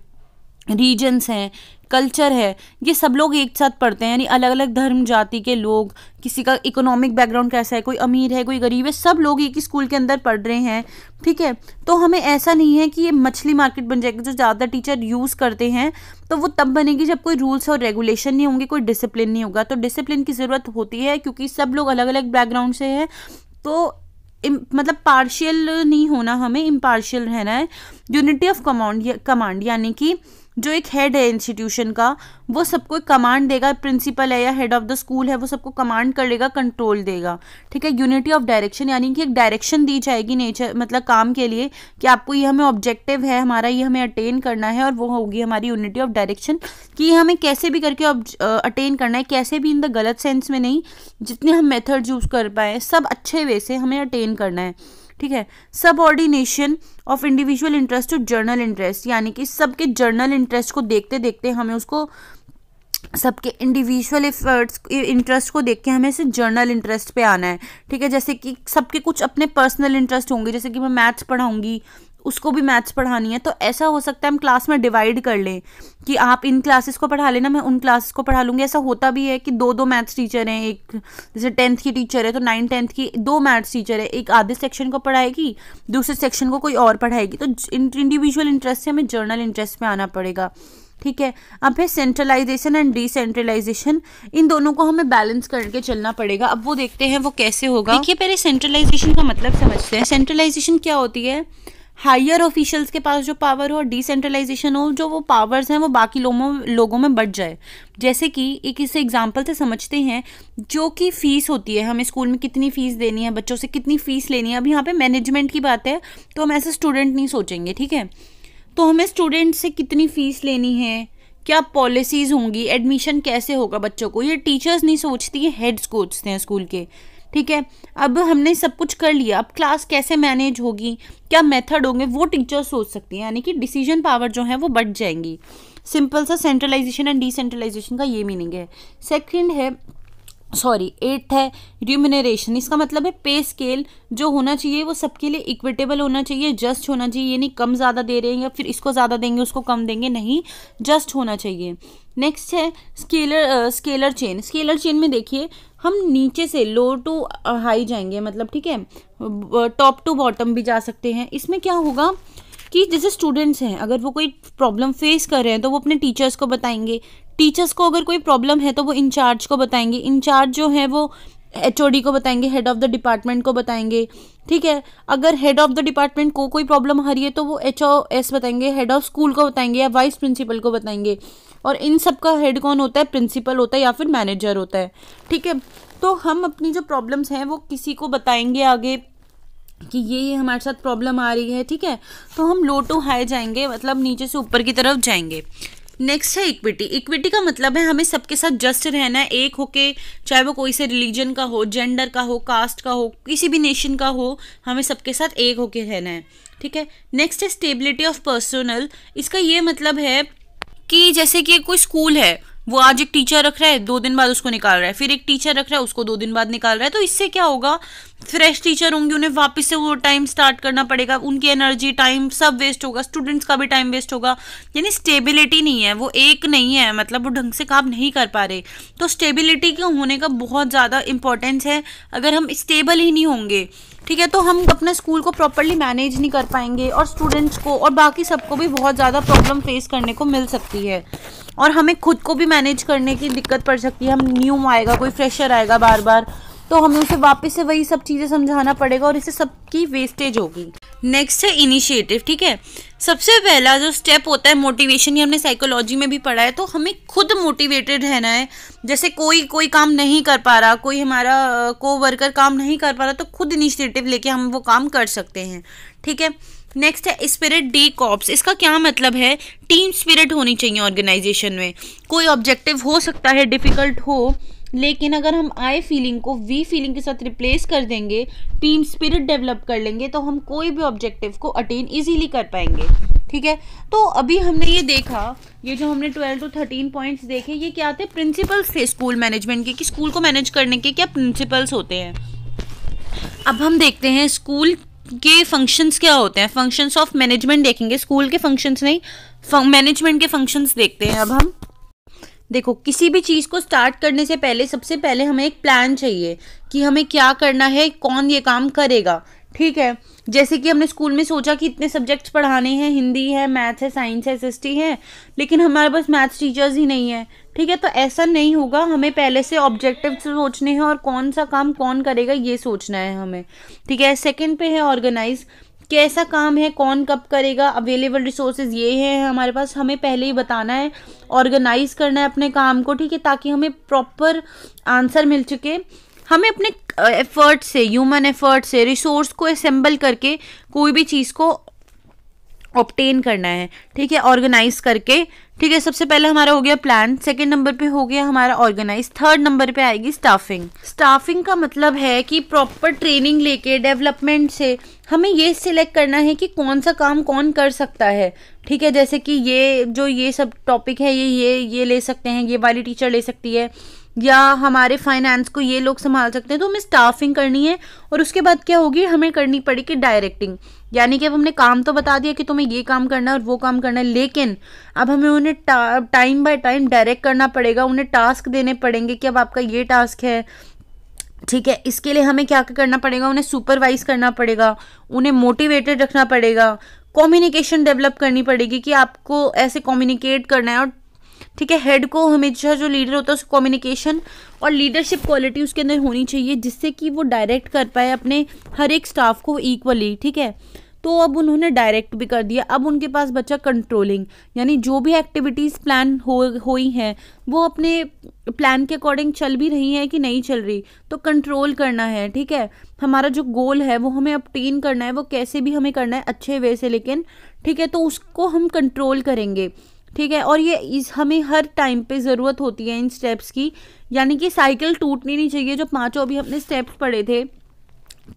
रीजन्स हैं कल्चर है ये सब लोग एक साथ पढ़ते हैं यानी अलग अलग धर्म जाति के लोग किसी का इकोनॉमिक बैकग्राउंड कैसा है कोई अमीर है कोई गरीब है सब लोग एक ही स्कूल के अंदर पढ़ रहे हैं ठीक है तो हमें ऐसा नहीं है कि ये मछली मार्केट बन जाएगी जो ज़्यादा टीचर यूज़ करते हैं तो वो तब बनेगी जब कोई रूल्स और रेगुलेशन नहीं होंगे कोई डिसिप्लिन नहीं होगा तो डिसिप्लिन की ज़रूरत होती है क्योंकि सब लोग अलग अलग बैकग्राउंड से हैं तो मतलब पार्शियल नहीं होना हमें इम्पार्शियल रहना है यूनिटी ऑफ कमांड कमांड यानी कि जो एक हेड है इंस्टीट्यूशन का वो सबको एक कमांड देगा प्रिंसिपल है या हेड ऑफ द स्कूल है वो सबको कमांड कर लेगा कंट्रोल देगा ठीक है यूनिटी ऑफ डायरेक्शन यानी कि एक डायरेक्शन दी जाएगी नेचर मतलब काम के लिए कि आपको ये हमें ऑब्जेक्टिव है हमारा ये हमें अटेन करना है और वो होगी हमारी यूनिटी ऑफ डायरेक्शन कि ये हमें कैसे भी करके अटेन करना है कैसे भी इन द गलत सेंस में नहीं जितने हम मेथड यूज़ कर पाए सब अच्छे वे से हमें अटेन करना है ठीक है subordination of individual interest to general interest यानी कि सबके जर्नल इंटरेस्ट को देखते देखते हमें उसको सबके इंडिविजुअल एफर्ट्स इंटरेस्ट को देख के हमें इसे जर्नल इंटरेस्ट पे आना है ठीक है जैसे कि सबके कुछ अपने पर्सनल इंटरेस्ट होंगे जैसे कि मैं मैथ्स पढ़ाऊंगी उसको भी मैथ्स पढ़ानी है तो ऐसा हो सकता है हम क्लास में डिवाइड कर लें कि आप इन क्लासेस को पढ़ा लेना मैं उन क्लासेस को पढ़ा लूँगी ऐसा होता भी है कि दो दो मैथ्स टीचर हैं एक जैसे टेंथ की टीचर है तो नाइन टेंथ की दो मैथ्स टीचर है एक आधे सेक्शन को पढ़ाएगी दूसरे सेक्शन को कोई और पढ़ाएगी तो इंडिविजुअल इंटरेस्ट से हमें जर्नल इंटरेस्ट में आना पड़ेगा ठीक है अब है सेंट्रलाइजेशन एंड डिसेंट्रलाइजेशन इन दोनों को हमें बैलेंस करके चलना पड़ेगा अब वो देखते हैं वो कैसे होगा देखिए पहले सेंट्रलाइजेशन का मतलब समझते हैं सेंट्रलाइजेशन क्या होती है हायर ऑफिशियल्स के पास जो पावर हो डिसेंट्रलाइजेशन हो जो वो पावर्स हैं वो बाकी लोगों लोगों में बढ़ जाए जैसे कि एक इसे एग्जाम्पल से समझते हैं जो कि फ़ीस होती है हमें स्कूल में कितनी फ़ीस देनी है बच्चों से कितनी फ़ीस लेनी है अब यहाँ पे मैनेजमेंट की बात है तो हम ऐसे स्टूडेंट नहीं सोचेंगे ठीक है तो हमें स्टूडेंट से कितनी फ़ीस लेनी है क्या पॉलिसीज़ होंगी एडमिशन कैसे होगा बच्चों को ये टीचर्स नहीं सोचती हैं हेड्स कोचते हैं स्कूल के ठीक है अब हमने सब कुछ कर लिया अब क्लास कैसे मैनेज होगी क्या मेथड होंगे वो टीचर सोच सकती हैं यानी कि डिसीजन पावर जो है वो बढ़ जाएंगी सिंपल सा सेंट्रलाइजेशन एंड डिसेंट्रलाइजेशन का ये मीनिंग है सेकेंड है सॉरी एट्थ है र्यूमिनरेशन इसका मतलब है पे स्केल जो होना चाहिए वो सबके लिए इक्विटेबल होना चाहिए जस्ट होना चाहिए ये नहीं कम ज़्यादा दे रहे हैं या फिर इसको ज़्यादा देंगे उसको कम देंगे नहीं जस्ट होना चाहिए नेक्स्ट है scalar scalar chain scalar chain में देखिए हम नीचे से लो टू हाई जाएंगे मतलब ठीक है टॉप टू बॉटम भी जा सकते हैं इसमें क्या होगा कि जैसे स्टूडेंट्स हैं अगर वो कोई प्रॉब्लम फेस कर रहे हैं तो वो अपने टीचर्स को बताएंगे टीचर्स को अगर कोई प्रॉब्लम है तो वो इंचार्ज को बताएंगे इंचार्ज जो है वो एच को बताएंगे हेड ऑफ़ द डिपार्टमेंट को बताएंगे ठीक है अगर हेड ऑफ़ द डिपार्टमेंट को कोई प्रॉब्लम आ रही है तो वो एच एस बताएंगे हेड ऑफ़ स्कूल को बताएंगे या वाइस प्रिंसिपल को बताएंगे और इन सब का हेड कौन होता है प्रिंसिपल होता है या फिर मैनेजर होता है ठीक है तो हम अपनी जो प्रॉब्लम्स हैं वो किसी को बताएंगे आगे कि ये ये हमारे साथ प्रॉब्लम आ रही है ठीक है तो हम लो टू हाई जाएंगे मतलब नीचे से ऊपर की तरफ जाएंगे नेक्स्ट है इक्विटी इक्विटी का मतलब है हमें सबके साथ जस्ट रहना है एक होके चाहे वो कोई से रिलीजन का हो जेंडर का हो कास्ट का हो किसी भी नेशन का हो हमें सबके साथ एक होके रहना है ठीक है नेक्स्ट है स्टेबिलिटी ऑफ पर्सनल इसका ये मतलब है कि जैसे कि कोई स्कूल है वो आज एक टीचर रख रहा है दो दिन बाद उसको निकाल रहा है फिर एक टीचर रख रहा है उसको दो दिन बाद निकाल रहा है तो इससे क्या होगा फ्रेश टीचर होंगे उन्हें वापस से वो टाइम स्टार्ट करना पड़ेगा उनकी एनर्जी टाइम सब वेस्ट होगा स्टूडेंट्स का भी टाइम वेस्ट होगा यानी स्टेबिलिटी नहीं है वो एक नहीं है मतलब वो ढंग से काम नहीं कर पा रहे तो स्टेबिलिटी के होने का बहुत ज़्यादा इंपॉर्टेंस है अगर हम स्टेबल ही नहीं होंगे ठीक है तो हम अपने स्कूल को प्रॉपरली मैनेज नहीं कर पाएंगे और स्टूडेंट्स को और बाकी सबको भी बहुत ज़्यादा प्रॉब्लम फेस करने को मिल सकती है और हमें खुद को भी मैनेज करने की दिक्कत पड़ सकती है हम न्यू आएगा कोई फ्रेशर आएगा बार बार तो हमें उसे वापस से वही सब चीज़ें समझाना पड़ेगा और इससे सबकी वेस्टेज होगी नेक्स्ट है इनिशिएटिव ठीक है सबसे पहला जो स्टेप होता है मोटिवेशन ये हमने साइकोलॉजी में भी पढ़ा है तो हमें खुद मोटिवेटेड रहना है जैसे कोई कोई काम नहीं कर पा रहा कोई हमारा को वर्कर काम नहीं कर पा रहा तो खुद इनिशिएटिव लेके हम वो काम कर सकते हैं ठीक है नेक्स्ट है स्पिरिट डी कॉप्स इसका क्या मतलब है टीम स्पिरिट होनी चाहिए ऑर्गेनाइजेशन में कोई ऑब्जेक्टिव हो सकता है डिफ़िकल्ट हो लेकिन अगर हम आई फीलिंग को वी फीलिंग के साथ रिप्लेस कर देंगे टीम स्पिरिट डेवलप कर लेंगे तो हम कोई भी ऑब्जेक्टिव को अटेन इजीली कर पाएंगे ठीक है तो अभी हमने ये देखा ये जो हमने ट्वेल्व टू थर्टीन पॉइंट्स देखे ये क्या थे प्रिंसिपल्स थे स्कूल मैनेजमेंट के कि स्कूल को मैनेज करने के क्या प्रिंसिपल्स होते हैं अब हम देखते हैं स्कूल के फंक्शंस क्या होते हैं फंक्शंस ऑफ मैनेजमेंट देखेंगे स्कूल के फंक्शंस नहीं मैनेजमेंट के फंक्शंस देखते हैं अब हम देखो किसी भी चीज़ को स्टार्ट करने से पहले सबसे पहले हमें एक प्लान चाहिए कि हमें क्या करना है कौन ये काम करेगा ठीक है जैसे कि हमने स्कूल में सोचा कि इतने सब्जेक्ट्स पढ़ाने हैं हिंदी है मैथ्स है साइंस है एस है लेकिन हमारे पास मैथ्स टीचर्स ही नहीं है ठीक है तो ऐसा नहीं होगा हमें पहले से ऑब्जेक्टिव सोचने हैं और कौन सा काम कौन करेगा ये सोचना है हमें ठीक है सेकेंड पे है ऑर्गेनाइज़ कैसा काम है कौन कब करेगा अवेलेबल रिसोर्सेज ये हैं हमारे पास हमें पहले ही बताना है ऑर्गेनाइज करना है अपने काम को ठीक है ताकि हमें प्रॉपर आंसर मिल चुके हमें अपने एफर्ट से ह्यूमन एफर्ट से रिसोर्स को असेंबल करके कोई भी चीज़ को ऑप्टेन करना है ठीक है ऑर्गेनाइज करके ठीक है सबसे पहले हमारा हो गया प्लान सेकंड नंबर पे हो गया हमारा ऑर्गेनाइज थर्ड नंबर पे आएगी स्टाफिंग स्टाफिंग का मतलब है कि प्रॉपर ट्रेनिंग लेके डेवलपमेंट से हमें ये सिलेक्ट करना है कि कौन सा काम कौन कर सकता है ठीक है जैसे कि ये जो ये सब टॉपिक है ये ये ये ले सकते हैं ये वाली टीचर ले सकती है या हमारे फाइनेंस को ये लोग संभाल सकते हैं तो हमें स्टाफिंग करनी है और उसके बाद क्या होगी हमें करनी पड़ेगी डायरेक्टिंग यानी कि अब हमने काम तो बता दिया कि तुम्हें ये काम करना है और वो काम करना है लेकिन अब हमें उन्हें टाइम बाय टाइम डायरेक्ट करना पड़ेगा उन्हें टास्क देने पड़ेंगे कि अब आपका ये टास्क है ठीक है इसके लिए हमें क्या करना पड़ेगा उन्हें सुपरवाइज करना पड़ेगा उन्हें मोटिवेटेड रखना पड़ेगा कम्युनिकेशन डेवलप करनी पड़ेगी कि आपको ऐसे कम्युनिकेट करना है और ठीक है हेड को हमेशा जो लीडर होता है उसको कम्युनिकेशन और लीडरशिप क्वालिटी उसके अंदर होनी चाहिए जिससे कि वो डायरेक्ट कर पाए अपने हर एक स्टाफ को इक्वली ठीक है तो अब उन्होंने डायरेक्ट भी कर दिया अब उनके पास बच्चा कंट्रोलिंग यानी जो भी एक्टिविटीज़ प्लान हो हुई हैं वो अपने प्लान के अकॉर्डिंग चल भी रही हैं कि नहीं चल रही तो कंट्रोल करना है ठीक है हमारा जो गोल है वो हमें अपटेन करना है वो कैसे भी हमें करना है अच्छे वे से लेकिन ठीक है तो उसको हम कंट्रोल करेंगे ठीक है और ये इस हमें हर टाइम पे ज़रूरत होती है इन स्टेप्स की यानी कि साइकिल टूटनी नहीं चाहिए जो पांचों अभी हमने स्टेप्स पढ़े थे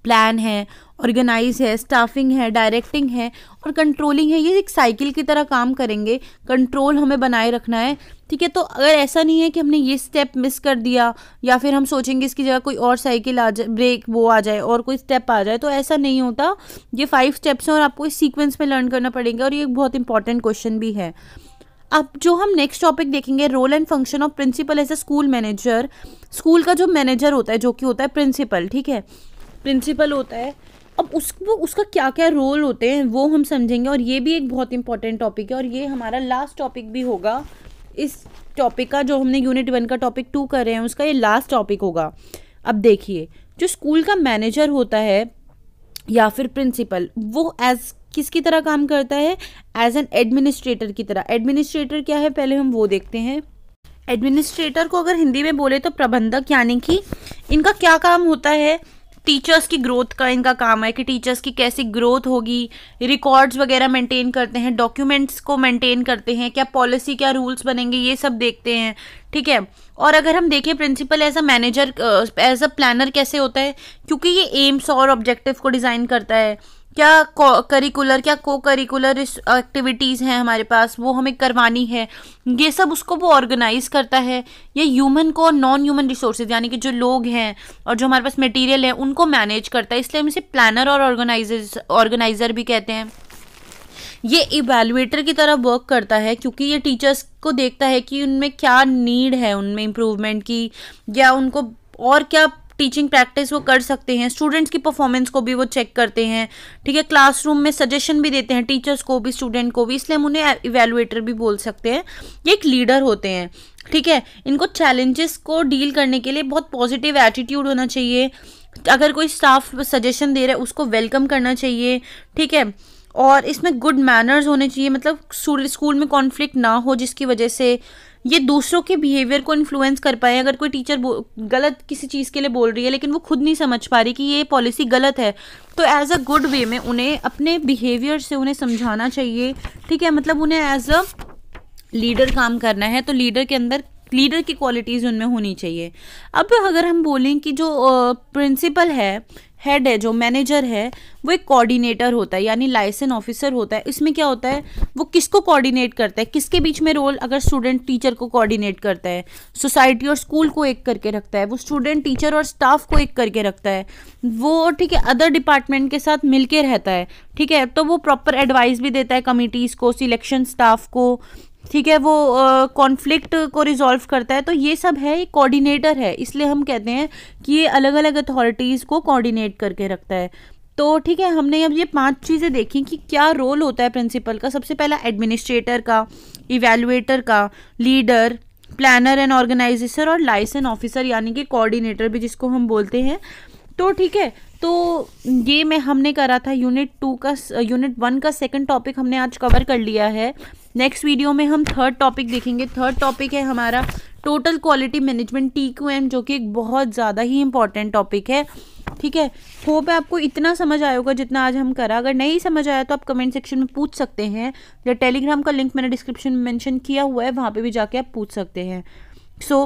प्लान है ऑर्गेनाइज है स्टाफिंग है डायरेक्टिंग है और कंट्रोलिंग है ये एक साइकिल की तरह काम करेंगे कंट्रोल हमें बनाए रखना है ठीक है तो अगर ऐसा नहीं है कि हमने ये स्टेप मिस कर दिया या फिर हम सोचेंगे इसकी जगह कोई और साइकिल आ जाए ब्रेक वो आ जाए और कोई स्टेप आ जाए तो ऐसा नहीं होता ये फाइव स्टेप्स हैं और आपको इस सीक्वेंस में लर्न करना पड़ेगा और ये एक बहुत इंपॉर्टेंट क्वेश्चन भी है अब जो हम नेक्स्ट टॉपिक देखेंगे role and function of principal as a school manager school का जो मैनेजर होता है जो कि होता है प्रिंसिपल ठीक है प्रिंसिपल होता है अब उस वो उसका क्या क्या रोल होते हैं वो हम समझेंगे और ये भी एक बहुत इंपॉर्टेंट टॉपिक है और ये हमारा लास्ट टॉपिक भी होगा इस टॉपिक का जो हमने यूनिट वन का टॉपिक टू कर रहे हैं उसका ये लास्ट टॉपिक होगा अब देखिए जो स्कूल का मैनेजर होता है या फिर प्रिंसिपल वो एज किसकी तरह काम करता है एज एन एडमिनिस्ट्रेटर की तरह एडमिनिस्ट्रेटर क्या है पहले हम वो देखते हैं एडमिनिस्ट्रेटर को अगर हिंदी में बोले तो प्रबंधक यानी कि इनका क्या काम होता है टीचर्स की ग्रोथ का इनका काम है कि टीचर्स की कैसी ग्रोथ होगी रिकॉर्ड्स वगैरह मेंटेन करते हैं डॉक्यूमेंट्स को मेंटेन करते हैं क्या पॉलिसी क्या रूल्स बनेंगे ये सब देखते हैं ठीक है और अगर हम देखें principal as a manager as a planner कैसे होता है क्योंकि ये एम्स और ऑब्जेक्टिव को डिज़ाइन करता है क्या करिकुलर क्या को करिकुलर एक्टिविटीज़ हैं हमारे पास वो हमें करवानी है ये सब उसको वो ऑर्गेनाइज करता है ये ह्यूमन को नॉन ह्यूमन रिसोर्सेज यानी कि जो लोग हैं और जो हमारे पास मटेरियल है उनको मैनेज करता है इसलिए हम इसे प्लानर और ऑर्गेनाइजर ऑर्गेनाइजर भी कहते हैं ये इवेलुएटर की तरह वर्क करता है क्योंकि ये टीचर्स को देखता है कि उनमें क्या नीड है उनमें इम्प्रूवमेंट की या उनको और क्या टीचिंग प्रैक्टिस वो कर सकते हैं स्टूडेंट्स की परफॉर्मेंस को भी वो चेक करते हैं ठीक है क्लासरूम में सजेशन भी देते हैं टीचर्स को भी स्टूडेंट को भी इसलिए हम उन्हें इवेलुएटर भी बोल सकते हैं ये एक लीडर होते हैं ठीक है इनको चैलेंजेस को डील करने के लिए बहुत पॉजिटिव एटीट्यूड होना चाहिए अगर कोई स्टाफ सजेशन दे रहा है उसको वेलकम करना चाहिए ठीक है और इसमें गुड मैनर्स होने चाहिए मतलब स्कूल में कॉन्फ्लिक्ट ना हो जिसकी वजह से ये दूसरों के बिहेवियर को इन्फ्लुएंस कर पाए अगर कोई टीचर गलत किसी चीज़ के लिए बोल रही है लेकिन वो खुद नहीं समझ पा रही कि ये पॉलिसी गलत है तो एज अ गुड वे में उन्हें अपने बिहेवियर से उन्हें समझाना चाहिए ठीक है मतलब उन्हें एज अ लीडर काम करना है तो लीडर के अंदर लीडर की क्वालिटीज़ उनमें होनी चाहिए अब अगर हम बोलें कि जो प्रिंसिपल है हेड है जो मैनेजर है वो एक कोऑर्डिनेटर होता है यानी लाइसेंस ऑफिसर होता है इसमें क्या होता है वो किसको कोऑर्डिनेट करता है किसके बीच में रोल अगर स्टूडेंट टीचर को कोऑर्डिनेट करता है सोसाइटी और स्कूल को एक करके रखता है वो स्टूडेंट टीचर और स्टाफ को एक करके रखता है वो ठीक है अदर डिपार्टमेंट के साथ मिलके रहता है ठीक है तो वो प्रॉपर एडवाइस भी देता है कमिटीज़ को सिलेक्शन स्टाफ को ठीक है वो कॉन्फ्लिक्ट uh, को रिजॉल्व करता है तो ये सब है एक कोऑर्डिनेटर है इसलिए हम कहते हैं कि ये अलग अलग अथॉरिटीज़ को कोऑर्डिनेट करके रखता है तो ठीक है हमने अब ये पांच चीज़ें देखी कि क्या रोल होता है प्रिंसिपल का सबसे पहला एडमिनिस्ट्रेटर का इवेलुएटर का लीडर प्लानर एंड ऑर्गेनाइजेशन और लाइसेंस ऑफिसर यानी कि कोऑर्डिनेटर भी जिसको हम बोलते हैं तो ठीक है तो ये मैं हमने करा था यूनिट टू का यूनिट वन का सेकंड टॉपिक हमने आज कवर कर लिया है नेक्स्ट वीडियो में हम थर्ड टॉपिक देखेंगे थर्ड टॉपिक है हमारा total quality management T Q M जो कि एक बहुत ज़्यादा ही इंपॉर्टेंट टॉपिक है ठीक है होप है आपको इतना समझ आया होगा जितना आज हम करा अगर नहीं समझ आया तो आप कमेंट सेक्शन में पूछ सकते हैं या टेलीग्राम का लिंक मैंने डिस्क्रिप्शन में मैंशन किया हुआ है वहाँ पर भी जाके आप पूछ सकते हैं सो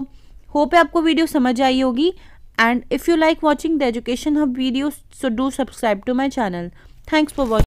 होप है आपको वीडियो समझ आई होगी and if you like watching the education hub video so do subscribe to my channel thanks for watching